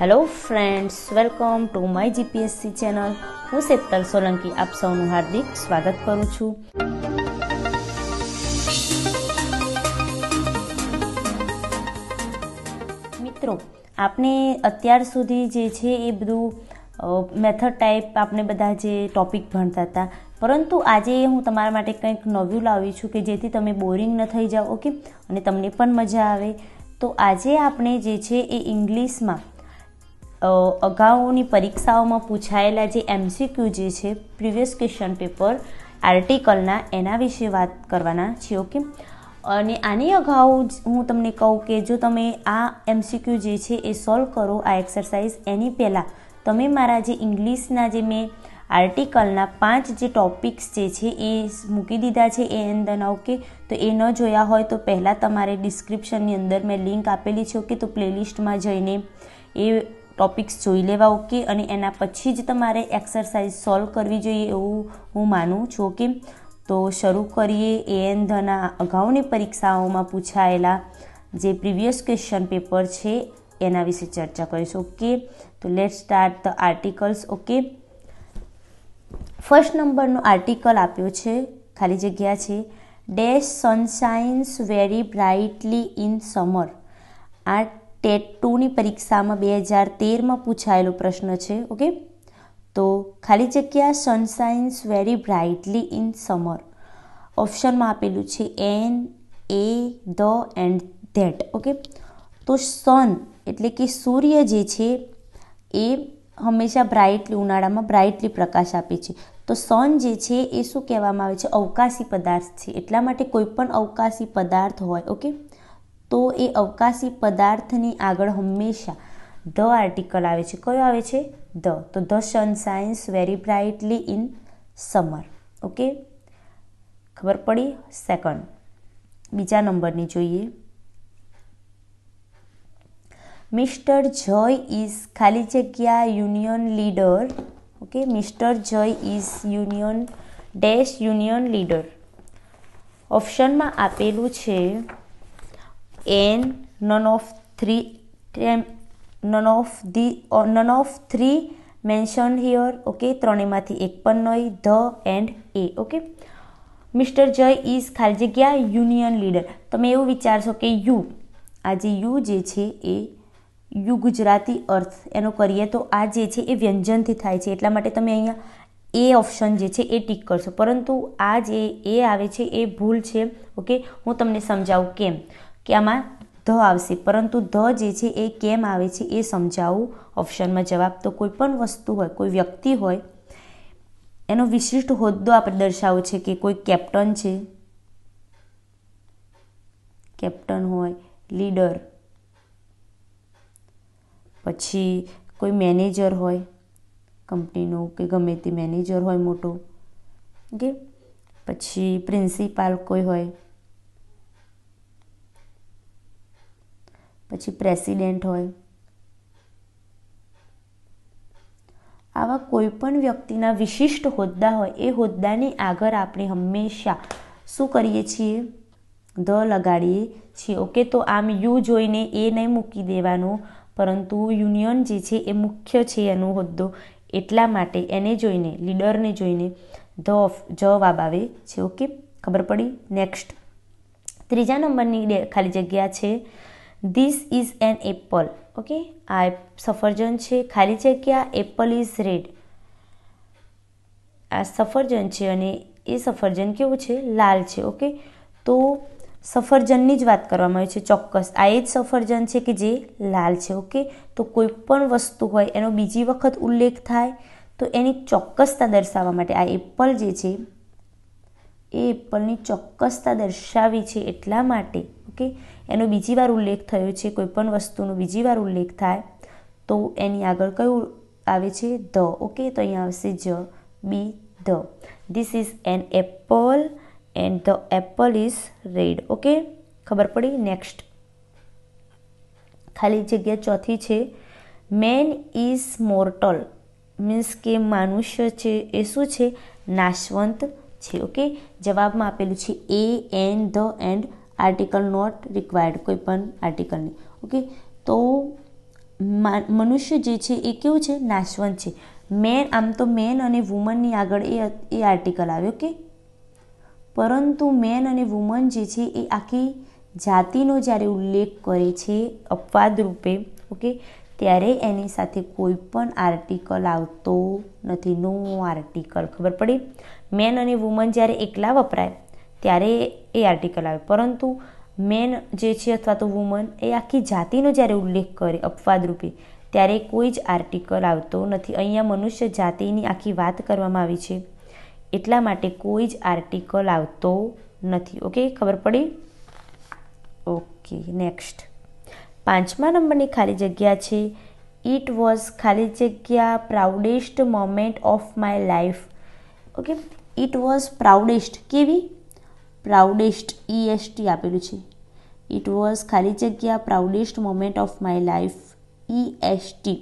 hello friends welcome to my GPSC channel હું શેતલ સોલંકી આપ સૌનું હાર્દિક સ્વાગત કરું છું મિત્રો આપણે અત્યાર સુધી જે છે એ બધું મેથડ ટાઈપ આપણે બધા જે ટોપિક ભણતા હતા પરંતુ આજે હું તમારા માટે કંઈક નવ્યું લાવી છું કે જેથી તમે બોરિંગ ન થઈ જાઓ ઓકે અને તમને પણ મજા આવે તો આજે આપણે જે છે એ ઇંગ્લિશમાં અગાઉની પરીક્ષાઓમાં પૂછાયેલા જે એમસીક્યુ જે છે પ્રિવિયસ ક્વેશ્ચન પેપર આર્ટિકલના એના વિશે વાત કરવાના છે ઓકે અને આની અગાઉ હું તમને કહું કે જો તમે આ એમસીક્યુ જે છે એ સોલ્વ કરો આ એક્સરસાઇઝ એની પહેલાં તમે મારા જે ઇંગ્લિશના જે મેં આર્ટિકલના પાંચ જે ટોપિક્સ જે છે એ મૂકી દીધા છે એ અંદર ઓકે તો એ ન જોયા હોય તો પહેલાં તમારે ડિસ્ક્રિપ્શનની અંદર મેં લિંક આપેલી છે ઓકે તો પ્લેલિસ્ટમાં જઈને એ ટોપિક્સ જોઈ લેવા ઓકે અને એના પછી જ તમારે એક્સરસાઇઝ સોલ્વ કરવી જોઈએ એવું હું માનું છું ઓકે તો શરૂ કરીએ એ એન ધના અગાઉની પરીક્ષાઓમાં પૂછાયેલા જે પ્રીવિયસ ક્વેશ્ચન પેપર છે એના વિશે ચર્ચા કરીશ ઓકે તો let start the articles okay first નંબરનો આર્ટિકલ આપ્યો છે ખાલી જગ્યા છે dash sun shines very brightly in summer આ ટેટ ટુની પરીક્ષામાં બે હજાર તેરમાં પૂછાયેલો પ્રશ્ન છે ઓકે તો ખાલી જગ્યા sun shines very brightly in summer ઓપ્શનમાં આપેલું છે an a the and that okay તો સન એટલે કે સૂર્ય જે છે એ હંમેશા બ્રાઇટલી ઉનાળામાં બ્રાઇટલી પ્રકાશ આપે છે તો સન જે છે એ શું કહેવામાં આવે છે અવકાશી પદાર્થ છે એટલા માટે કોઈ પણ અવકાશી પદાર્થ હોય ઓકે તો એ અવકાશી પદાર્થની આગળ હંમેશા ધ આર્ટિકલ આવે છે કયો આવે છે ધ તો the sun shines very brightly in summer okay ખબર પડી સેકન્ડ બીજા નંબરની જોઈએ મિસ્ટર જય ઇઝ ખાલી જગ્યા union leader okay mister Jay is union dash union leader ઓપ્શનમાં આપેલું છે and none of three none of the or none of three mention here okay ત્રણેયમાંથી એક પણ નહીં the and a okay mister Jay is ખાલી જગ્યા યુનિયન લીડર તમે એવું વિચારશો કે યુ આ જે યુ જે છે એ યુ ગુજરાતી અર્થ એનો કરીએ તો આ જે છે એ વ્યંજનથી થાય છે એટલા માટે તમે અહીંયા એ ઓપ્શન જે છે એ ટીક કરશો પરંતુ આ જે એ આવે છે એ ભૂલ છે ઓકે હું તમને સમજાવું કેમ કે આમાં ધ આવશે પરંતુ ધ જે છે એ કેમ આવે છે એ સમજાવું ઓપ્શનમાં જવાબ તો કોઈ પણ વસ્તુ હોય કોઈ વ્યક્તિ હોય એનો વિશિષ્ટ હોદ્દો આપણે દર્શાવો છે કે કોઈ કેપ્ટન છે કેપ્ટન હોય લીડર પછી કોઈ મેનેજર હોય કંપનીનો કે ગમે તે મેનેજર હોય મોટો ઓકે પછી પ્રિન્સિપાલ કોઈ હોય પછી પ્રેસિડેન્ટ હોય આવા કોઈ પણ વ્યક્તિના વિશિષ્ટ હોદ્દા હોય એ હોદ્દાની આગળ આપણે હંમેશા શું કરીએ છીએ ધ લગાડીએ છીએ ઓકે તો આમ યુ જોઈને એ નહીં મૂકી દેવાનું પરંતુ યુનિયન જે છે એ મુખ્ય છે એનો હોદ્દો એટલા માટે એને જોઈને લીડરને જોઈને ધ જવાબ આવે છે ઓકે ખબર પડી નેક્સ્ટ ત્રીજા નંબરની ખાલી જગ્યા છે this is an apple okay આ સફરજન છે ખાલી જગ્યા એપલ ઇઝ રેડ આ સફરજન છે અને એ સફરજન કેવું છે લાલ છે ઓકે તો સફરજનની જ વાત કરવામાં આવી છે ચોક્કસ આ એ જ સફરજન છે કે જે લાલ છે ઓકે તો કોઈ પણ વસ્તુ હોય એનો બીજી વખત ઉલ્લેખ થાય તો એની ચોક્કસતા દર્શાવવા માટે આ એપલ જે છે એ એપલની ચોક્કસતા દર્શાવી છે એટલા માટે ઓકે એનો બીજી વાર ઉલ્લેખ થયો છે કોઈ પણ વસ્તુનો બીજી વાર ઉલ્લેખ થાય તો એની આગળ કયું આવે છે ધ ઓકે તો અહીંયા આવશે જ B the this is an apple and the apple is red okay ખબર પડી નેક્સ્ટ ખાલી જગ્યા ચોથી છે મેન ઇઝ મોર્ટલ મીન્સ કે મનુષ્ય છે એ શું છે નાશવંત છે ઓકે જવાબમાં આપેલું છે a an the and article not required કોઈ પણ આર્ટિકલની ઓકે તો મનુષ્ય જે છે એ કેવું છે નાશવંત છે મેન આમ તો મેન અને વુમનની આગળ એ એ આર્ટિકલ આવ્યો કે પરંતુ મેન અને વુમન જે છે એ આખી જાતિનો જ્યારે ઉલ્લેખ કરે છે અપવાદ રૂપે ઓકે ત્યારે એની સાથે કોઈ પણ આર્ટિકલ આવતો નથી નો આર્ટિકલ ખબર પડી મેન અને વુમન જ્યારે એકલા વપરાય ત્યારે એ આર્ટિકલ આવે પરંતુ મેન જે છે અથવા તો વુમન એ આખી જાતિનો જ્યારે ઉલ્લેખ કરે અપવાદરૂપે ત્યારે કોઈ જ આર્ટિકલ આવતો નથી અહીંયા મનુષ્ય જાતિની આખી વાત કરવામાં આવી છે એટલા માટે કોઈ જ આર્ટિકલ આવતો નથી ઓકે ખબર પડી ઓકે નેક્સ્ટ પાંચમા નંબરની ખાલી જગ્યા છે ઇટ વોઝ ખાલી જગ્યા proudest moment of my life okay it was proudest કેવી પ્રાઉડેસ્ટ ઈએસટી e આપેલું છે ઇટ વોઝ ખાલી જગ્યા proudest moment of my life EST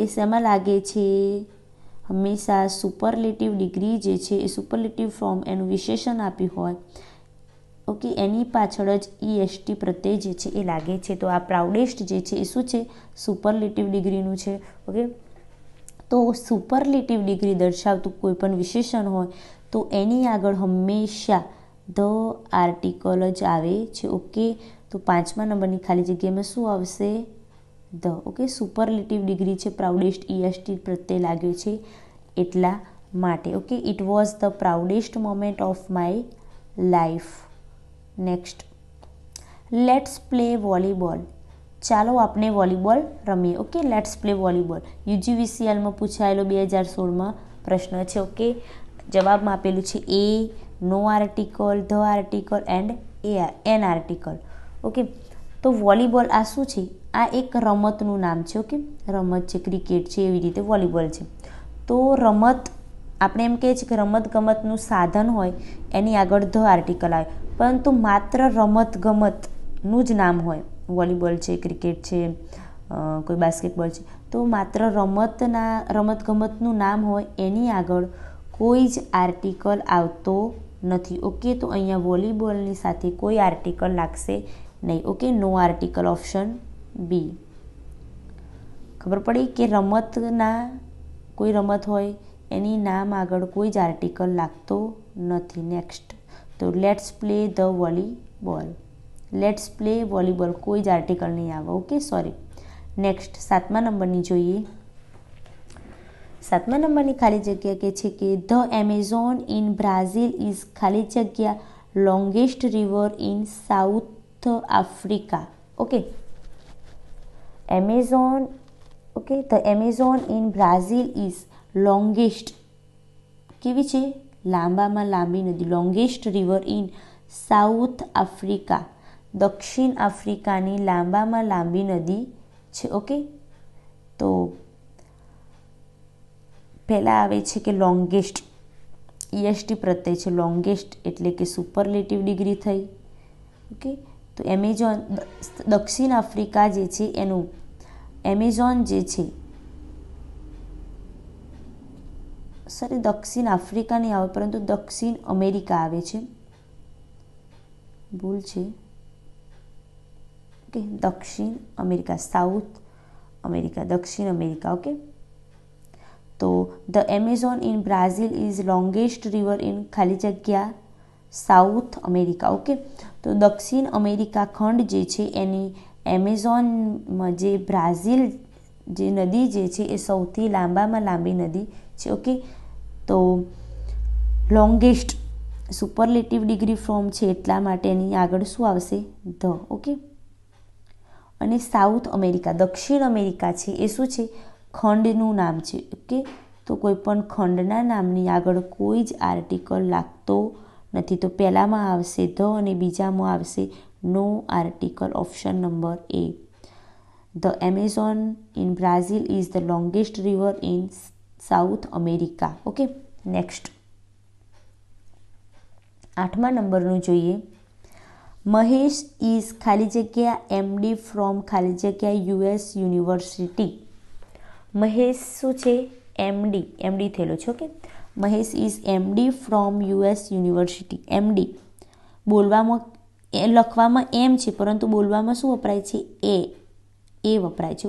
એ શેમાં લાગે છે હંમેશા સુપરલેટિવ ડિગ્રી જે છે એ સુપરલેટિવ ફોર્મ એનું વિશેષણ આપ્યું હોય ઓકે એની પાછળ જ ઈએસટી e પ્રત્યે જે છે એ લાગે છે તો આ પ્રાઉડેસ્ટ જે છે એ શું છે સુપરલેટિવ ડિગ્રીનું છે ઓકે તો સુપરલેટિવ ડિગ્રી દર્શાવતું કોઈ પણ વિશેષણ હોય તો એની આગળ હંમેશા ધ આર્ટિકલ જ આવે છે ઓકે તો પાંચમા નંબરની ખાલી જગ્યામાં શું આવશે ધ ઓકે સુપરલેટિવ ડિગ્રી છે પ્રાઉડેસ્ટ ઈએસટી e પ્રત્યે લાગ્યો છે એટલા માટે ઓકે it was the proudest moment of my life next let's play volleyball ચાલો આપણે વોલીબોલ રમીએ ઓકે લેટ્સ પ્લે વોલીબોલ યુજીવીસીએલમાં પૂછાયેલો બે હજાર સોળમાં પ્રશ્ન છે ઓકે જવાબમાં આપેલું છે a no article the article and a an article okay તો વોલીબોલ આ શું છે આ એક રમતનું નામ છે ઓકે રમત છે ક્રિકેટ છે એવી રીતે વોલીબોલ છે તો રમત આપણે એમ કહીએ છીએ કે રમત ગમતનું સાધન હોય એની આગળ ધ આર્ટિકલ આવે પરંતુ માત્ર રમત ગમતનું જ નામ હોય વોલીબોલ છે ક્રિકેટ છે કોઈ બાસ્કેટબોલ છે તો માત્ર રમતના રમત ગમતનું નામ હોય એની આગળ કોઈ જ આર્ટિકલ આવતો નથી ઓકે તો અહીંયા વોલીબોલની સાથે કોઈ આર્ટિકલ લાગશે નહીં okay no article option B ખબર પડી કે રમતના કોઈ રમત હોય એની નામ આગળ કોઈ જ આર્ટિકલ લાગતો નથી નેક્સ્ટ તો let's play the volleyball let's play volleyball કોઈ જ આર્ટિકલ નહીં આવે ઓકે સોરી નેક્સ્ટ સાતમા નંબરની જોઈએ સાતમા નંબરની ખાલી જગ્યા કે છે કે the Amazon in Brazil is ખાલી જગ્યા longest river in South Africa okay Amazon okay the Amazon in Brazil is longest કેવી છે લાંબામાં લાંબી નદી longest river in South Africa દક્ષિણ આફ્રિકાની લાંબામાં લાંબી નદી છે ઓકે તો પહેલાં આવે છે કે લોંગેસ્ટ ઈએસટી પ્રત્યે છે લોંગેસ્ટ એટલે કે સુપરલેટિવ ડિગ્રી થઈ ઓકે તો એમેઝોન દક્ષિણ આફ્રિકા જે છે એનું એમેઝોન જે છે સોરી દક્ષિણ આફ્રિકા નહીં આવે પરંતુ દક્ષિણ અમેરિકા આવે છે ભૂલ છે ઓકે દક્ષિણ અમેરિકા સાઉથ અમેરિકા દક્ષિણ અમેરિકા ઓકે તો the Amazon in Brazil is longest river in ખાલી જગ્યા સાઉથ અમેરિકા ઓકે તો દક્ષિણ અમેરિકા ખંડ જે છે એની એમેઝોનમાં જે બ્રાઝિલ જે નદી જે છે એ સૌથી લાંબામાં લાંબી નદી છે ઓકે તો લોંગેસ્ટ સુપરલેટિવ ડિગ્રી ફોર્મ છે એટલા માટેની આગળ શું આવશે ધ ઓકે અને સાઉથ અમેરિકા દક્ષિણ અમેરિકા છે એ શું છે ખંડનું નામ છે ઓકે તો કોઈપણ ખંડના નામની આગળ કોઈ જ આર્ટિકલ લાગતો નથી તો પહેલામાં આવશે ધ અને બીજામાં આવશે no article option number A the Amazon in Brazil is the longest river in South America okay next આઠમા નંબરનું જોઈએ મહેશ ઇઝ ખાલી જગ્યા એમડી ફ્રોમ ખાલી જગ્યા યુએસ યુનિવર્સિટી મહેશ શું છે એમડી એમડી થયેલો છે okay Mahesh is MD from US university MD બોલવામાં એ લખવામાં એમ છે પરંતુ બોલવામાં શું વપરાય છે એ એ વપરાય છે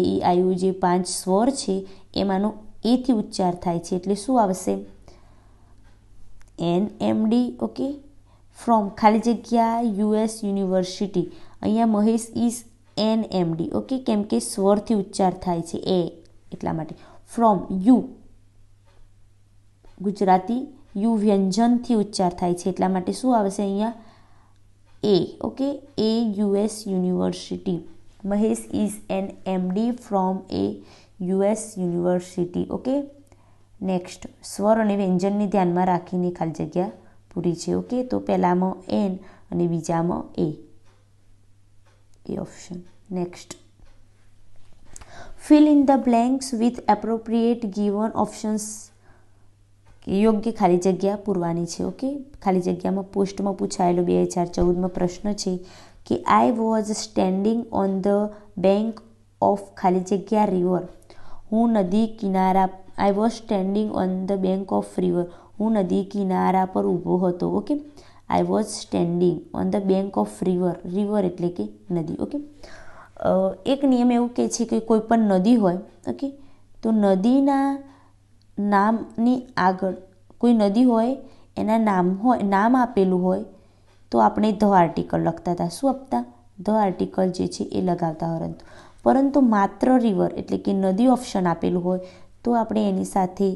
એ આયુ જે પાંચ સ્વર છે એમાંનો એથી ઉચ્ચાર થાય છે એટલે શું આવશે એન એમડી ઓકે ફ્રોમ ખાલી જગ્યા યુએસ યુનિવર્સિટી અહીંયા Mahesh is an MD okay કેમ કે સ્વરથી ઉચ્ચાર થાય છે એ એટલા માટે ફ્રોમ યુ ગુજરાતી યુ વ્યંજનથી ઉચ્ચાર થાય છે એટલા માટે શું આવશે અહીંયા a okay a US university Mahesh is an MD from a US university okay next સ્વર અને વ્યંજનને ધ્યાનમાં રાખીને ખાલી જગ્યા પૂરી છે ઓકે તો પહેલામાં એન અને બીજામાં એ એ option next fill in the blanks with appropriate given options યોગ્ય ખાલી જગ્યા પૂરવાની છે ઓકે ખાલી જગ્યામાં પોસ્ટમાં પૂછાયેલો બે હજાર ચૌદમાં પ્રશ્ન છે કે I was standing on the bank of ખાલી જગ્યા રિવર હું નદી કિનારા I was standing on the bank of river હું નદી કિનારા પર ઊભો હતો okay I was standing on the bank of river river એટલે કે નદી ઓકે એક નિયમ એવું કહે છે કે કોઈ પણ નદી હોય ઓકે તો નદીના નામની આગળ કોઈ નદી હોય એના નામ હોય નામ આપેલું હોય તો આપણે ધ આર્ટિકલ લખતા હતા શું આપતા ધ આર્ટિકલ જે છે એ લગાવતા પરંતુ પરંતુ માત્ર રિવર એટલે કે નદી ઓપ્શન આપેલું હોય તો આપણે એની સાથે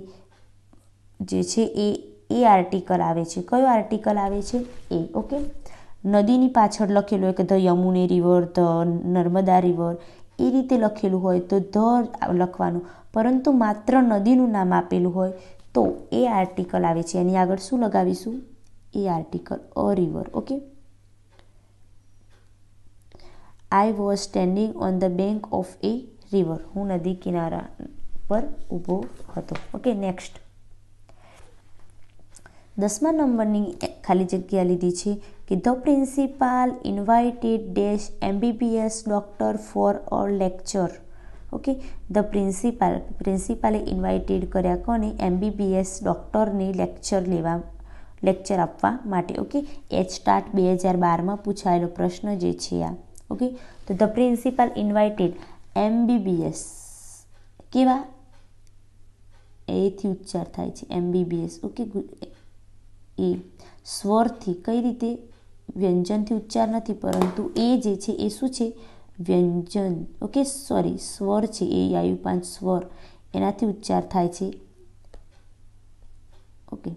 જે છે એ એ આર્ટિકલ આવે છે કયો આર્ટિકલ આવે છે એ ઓકે નદીની પાછળ લખેલું હોય કે the Yamuna river the Narmada river એ રીતે લખેલું હોય તો ધ લખવાનું પરંતુ માત્ર નદીનું નામ આપેલું હોય તો એ આર્ટિકલ આવે છે એની આગળ શું લગાવીશું એ article a river okay I was standing on the bank of a river હું નદી કિનારા પર ઊભો હતો ઓકે નેક્સ્ટ દસમા નંબરની ખાલી જગ્યા લીધી છે કે the principal invited dash MBBS doctor for a lecture okay the principal પ્રિન્સિપાલે ઇન્વાઇટેડ કર્યા કોને એમબીબીએસ ડૉક્ટરને લેક્ચર લેવા લેક્ચર આપવા માટે ઓકે એચ સ્ટાર્ટ બે હજાર બારમાં પૂછાયેલો પ્રશ્ન જે છે આ ઓકે તો ધ પ્રિન્સિપાલ ઇન્વાઇટેડ એમબીબીએસ કેવા એથી ઉચ્ચાર થાય છે એમબીબીએસ ઓકે એ સ્વરથી કઈ રીતે વ્યંજનથી ઉચ્ચાર નથી પરંતુ એ જે છે એ શું છે વ્યંજન ઓકે સોરી સ્વર છે એ આયુ પાંચ સ્વર એનાથી ઉચ્ચાર થાય છે ઓકે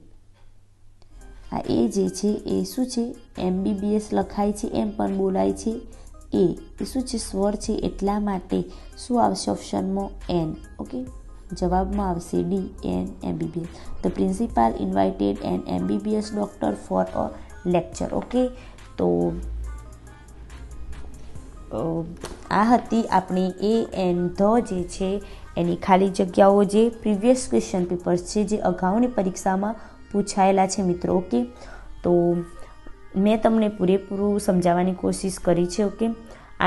આ એ જે છે એ શું છે એમબીબીએસ લખાય છે એમ પણ બોલાય છે એ એ શું છે સ્વર છે એટલા માટે શું આવશે ઓપ્શનમાં એન ઓકે જવાબમાં આવશે D an MBBS the principal invited an MBBS doctor for a lecture okay તો આ હતી આપણી એ એન ધ જે છે એની ખાલી જગ્યાઓ જે પ્રીવિયસ ક્વેશ્ચન પેપર્સ છે જે અગાઉની પરીક્ષામાં પૂછાયેલા છે મિત્રો ઓકે તો મેં તમને પૂરેપૂરું સમજાવવાની કોશિશ કરી છે ઓકે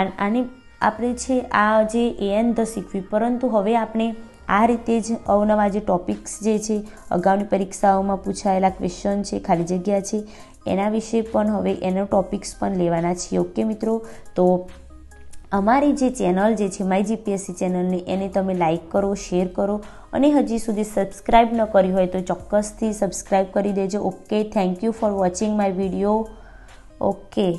આને આપણે છે આ જે એ એન ધ શીખવી પરંતુ હવે આપણે આ રીતે જ અવનવા જે ટોપિક્સ જે છે અગાઉની પરીક્ષાઓમાં પૂછાયેલા ક્વેશ્ચન છે ખાલી જગ્યા છે એના વિશે પણ હવે એનો ટોપિક્સ પણ લેવાના છે ઓકે મિત્રો તો અમારી જે ચેનલ જે છે માય જીપીએસસી ચેનલને એને તમે લાઇક કરો શેર કરો અને હજી સુધી સબસ્ક્રાઈબ ન કરી હોય તો ચોક્કસથી સબસ્ક્રાઈબ કરી દેજો okay thank you for watching my video okay